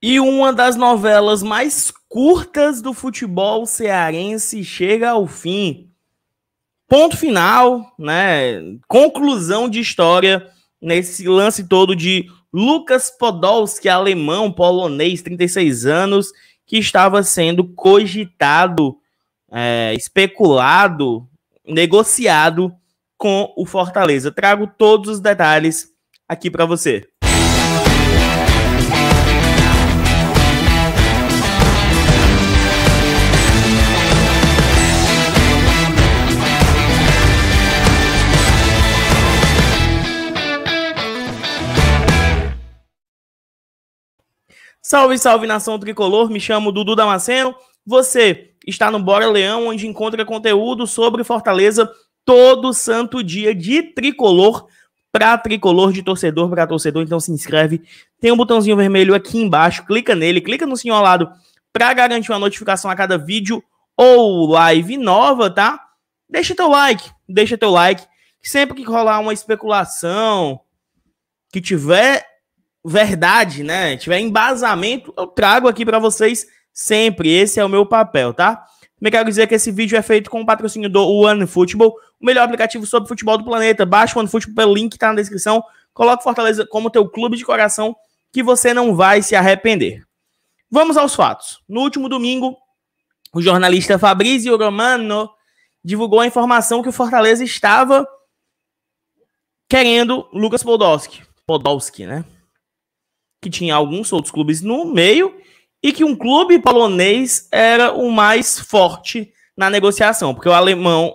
E uma das novelas mais curtas do futebol cearense chega ao fim. Ponto final, né? Conclusão de história nesse lance todo de Lucas Podolski, alemão, polonês, 36 anos, que estava sendo cogitado, é, especulado, negociado com o Fortaleza. Trago todos os detalhes aqui para você. Salve, salve nação tricolor, me chamo Dudu Damasceno. Você está no Bora Leão, onde encontra conteúdo sobre Fortaleza todo santo dia de tricolor para tricolor, de torcedor para torcedor. Então se inscreve, tem um botãozinho vermelho aqui embaixo, clica nele, clica no sininho ao lado para garantir uma notificação a cada vídeo ou live nova, tá? Deixa teu like, deixa teu like. Sempre que rolar uma especulação, que tiver verdade, né, tiver embasamento, eu trago aqui para vocês sempre. Esse é o meu papel, tá? Também quero dizer que esse vídeo é feito com o patrocínio do One Football, o melhor aplicativo sobre futebol do planeta. Baixa o Football pelo link que tá na descrição. Coloque Fortaleza como teu clube de coração que você não vai se arrepender. Vamos aos fatos. No último domingo, o jornalista Fabrizio Romano divulgou a informação que o Fortaleza estava querendo Lucas Podolski. Podolski, né? que tinha alguns outros clubes no meio e que um clube polonês era o mais forte na negociação, porque o alemão,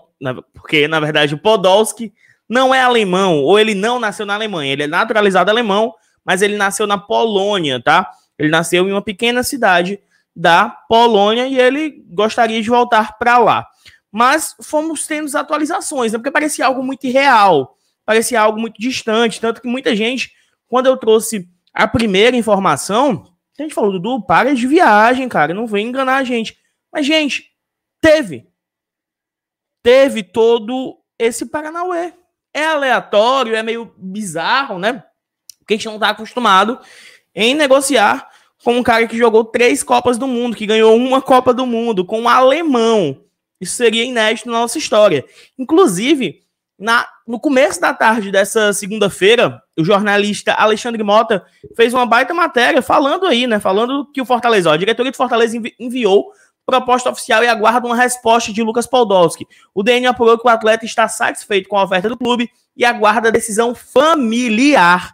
porque na verdade o Podolski não é alemão, ou ele não nasceu na Alemanha, ele é naturalizado alemão, mas ele nasceu na Polônia, tá? Ele nasceu em uma pequena cidade da Polônia e ele gostaria de voltar para lá. Mas fomos tendo atualizações, né? porque parecia algo muito irreal, parecia algo muito distante, tanto que muita gente, quando eu trouxe a primeira informação, a gente falou, Dudu, para de viagem, cara, não vem enganar a gente. Mas, gente, teve. Teve todo esse Paranauê. É aleatório, é meio bizarro, né? Porque a gente não tá acostumado em negociar com um cara que jogou três Copas do Mundo, que ganhou uma Copa do Mundo, com um alemão. Isso seria inédito na nossa história. Inclusive, na, no começo da tarde dessa segunda-feira, o jornalista Alexandre Mota fez uma baita matéria falando aí, né? Falando que o Fortaleza, ó, a diretoria do Fortaleza envi enviou proposta oficial e aguarda uma resposta de Lucas Podolski. O DN apurou que o atleta está satisfeito com a oferta do clube e aguarda a decisão familiar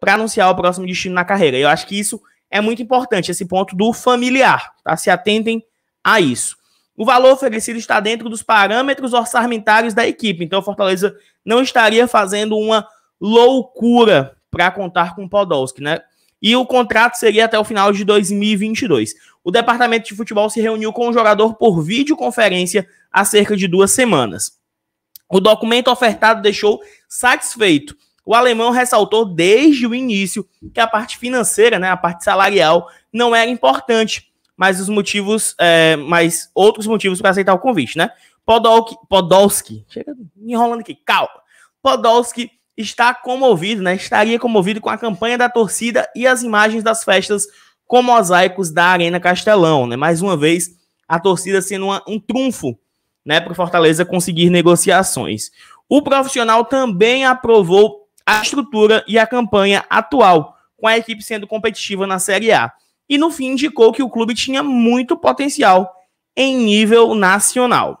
para anunciar o próximo destino na carreira. Eu acho que isso é muito importante, esse ponto do familiar, tá? Se atentem a isso. O valor oferecido está dentro dos parâmetros orçamentários da equipe. Então, o Fortaleza não estaria fazendo uma loucura para contar com o Podolski, né? E o contrato seria até o final de 2022. O departamento de futebol se reuniu com o jogador por videoconferência há cerca de duas semanas. O documento ofertado deixou satisfeito. O alemão ressaltou desde o início que a parte financeira, né, a parte salarial, não era importante, mas os motivos, é, mas outros motivos para aceitar o convite, né? Podolski, Podolski, chega me enrolando aqui, calma. Podolski está comovido, né? Estaria comovido com a campanha da torcida e as imagens das festas com mosaicos da Arena Castelão, né? Mais uma vez, a torcida sendo uma, um trunfo, né, para o Fortaleza conseguir negociações. O profissional também aprovou a estrutura e a campanha atual, com a equipe sendo competitiva na Série A e no fim indicou que o clube tinha muito potencial em nível nacional.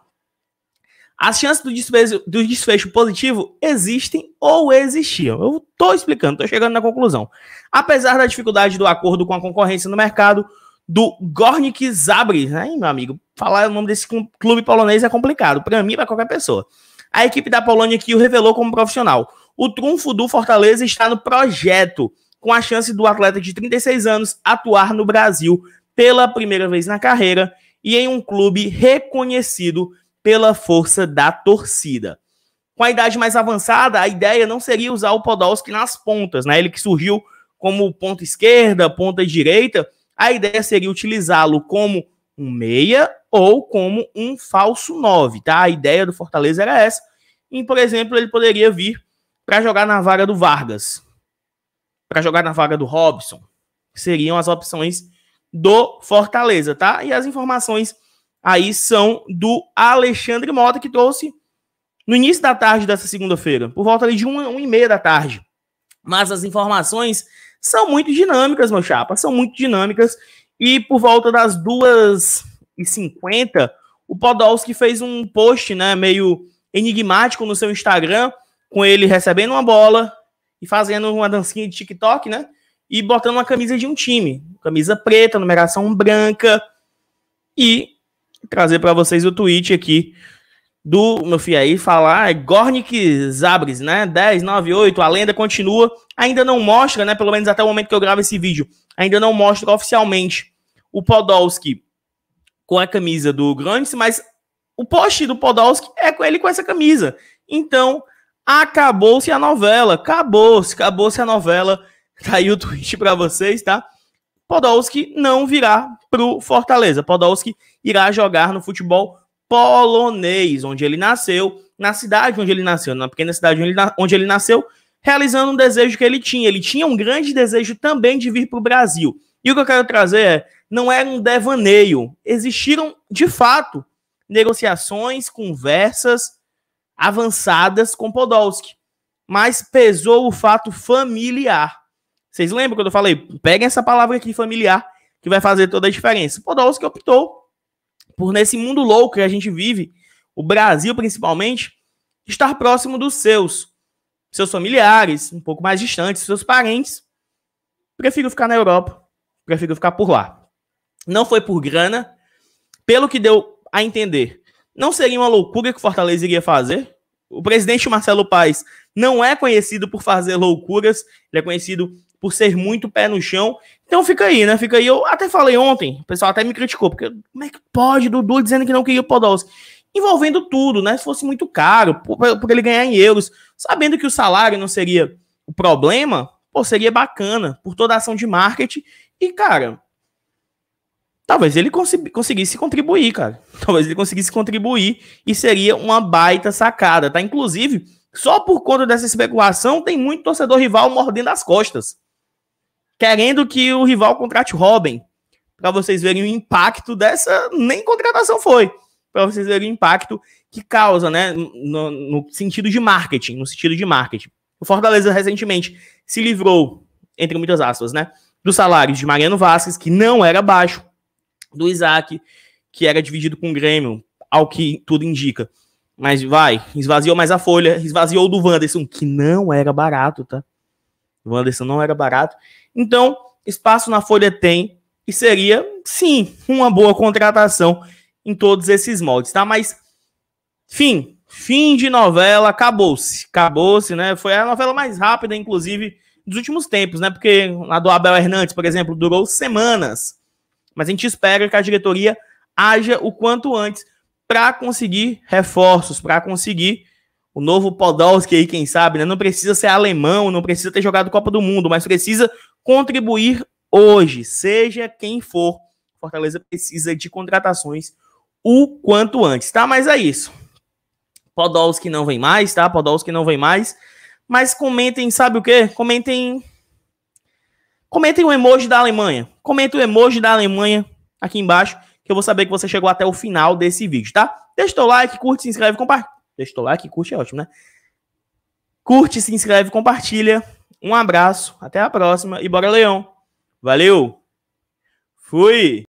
As chances do desfecho, do desfecho positivo existem ou existiam. Eu estou explicando, estou chegando na conclusão. Apesar da dificuldade do acordo com a concorrência no mercado, do Gornik Zabris, né, meu amigo? Falar o nome desse clube polonês é complicado, para mim e é para qualquer pessoa. A equipe da Polônia que o revelou como profissional. O trunfo do Fortaleza está no projeto com a chance do atleta de 36 anos atuar no Brasil pela primeira vez na carreira e em um clube reconhecido pela força da torcida. Com a idade mais avançada, a ideia não seria usar o Podolski nas pontas, né? Ele que surgiu como ponta esquerda, ponta direita, a ideia seria utilizá-lo como um meia ou como um falso nove, tá? A ideia do Fortaleza era essa. E, por exemplo, ele poderia vir para jogar na vaga do Vargas, para jogar na vaga do Robson. Seriam as opções do Fortaleza, tá? E as informações aí são do Alexandre Mota, que trouxe no início da tarde dessa segunda-feira, por volta de uma, um e meia da tarde. Mas as informações são muito dinâmicas, meu chapa, são muito dinâmicas. E por volta das duas e cinquenta, o Podolski fez um post, né, meio enigmático no seu Instagram, com ele recebendo uma bola, fazendo uma dancinha de TikTok, né? E botando uma camisa de um time. Camisa preta, numeração branca. E trazer para vocês o tweet aqui do meu filho aí falar, é Gornik Zabres, né? 8. a lenda continua. Ainda não mostra, né? Pelo menos até o momento que eu gravo esse vídeo, ainda não mostra oficialmente o Podolski com a camisa do Grandes, mas o post do Podolski é com ele com essa camisa. Então, Acabou-se a novela. Acabou-se, acabou-se a novela. Tá aí o tweet para vocês, tá? Podolski não virá pro Fortaleza. Podolski irá jogar no futebol polonês, onde ele nasceu, na cidade onde ele nasceu, na pequena cidade onde ele, nasceu, realizando um desejo que ele tinha. Ele tinha um grande desejo também de vir para o Brasil. E o que eu quero trazer é, não era um devaneio. Existiram, de fato, negociações, conversas, avançadas com Podolski. Mas pesou o fato familiar. Vocês lembram quando eu falei? Peguem essa palavra aqui, familiar, que vai fazer toda a diferença. Podolski optou por, nesse mundo louco que a gente vive, o Brasil principalmente, estar próximo dos seus, seus familiares, um pouco mais distantes, seus parentes. Prefiro ficar na Europa, prefiro ficar por lá. Não foi por grana, pelo que deu a entender. Não seria uma loucura que o Fortaleza iria fazer? O presidente Marcelo Paes não é conhecido por fazer loucuras, ele é conhecido por ser muito pé no chão. Então fica aí, né? Fica aí. Eu até falei ontem, o pessoal até me criticou, porque como é que pode Dudu dizendo que não queria o Podolski? Envolvendo tudo, né? Se fosse muito caro, por, por ele ganhar em euros, sabendo que o salário não seria o problema, pô, seria bacana, por toda a ação de marketing. E, cara, talvez ele conseguisse contribuir, cara. Talvez ele conseguisse contribuir e seria uma baita sacada, tá? Inclusive, só por conta dessa especulação, tem muito torcedor rival mordendo as costas, querendo que o rival contrate Robin, para vocês verem o impacto dessa nem contratação foi, para vocês verem o impacto que causa, né, no, no sentido de marketing, no sentido de marketing. O Fortaleza recentemente se livrou, entre muitas aspas, né, dos salários de Mariano Vasquez, que não era baixo, do Isaac, que era dividido com o Grêmio, ao que tudo indica. Mas vai, esvaziou mais a folha, esvaziou do Wanderson, que não era barato, tá? O Wanderson não era barato. Então, espaço na folha tem, e seria, sim, uma boa contratação em todos esses moldes, tá? Mas, fim, fim de novela, acabou-se, acabou-se, né? Foi a novela mais rápida, inclusive, dos últimos tempos, né? Porque a do Abel Hernandes, por exemplo, durou semanas. Mas a gente espera que a diretoria haja o quanto antes para conseguir reforços, para conseguir o novo Podolski aí, quem sabe, né? Não precisa ser alemão, não precisa ter jogado Copa do Mundo, mas precisa contribuir hoje, seja quem for. Fortaleza precisa de contratações o quanto antes, tá? Mas é isso. Podolski não vem mais, tá? Podolski não vem mais. Mas comentem, sabe o quê? Comentem Comentem um emoji da Alemanha. Comentem o um emoji da Alemanha aqui embaixo, que eu vou saber que você chegou até o final desse vídeo, tá? Deixa o teu like, curte, se inscreve, compartilha. Deixa o teu like, curte é ótimo, né? Curte, se inscreve, compartilha. Um abraço, até a próxima e bora, Leão. Valeu! Fui!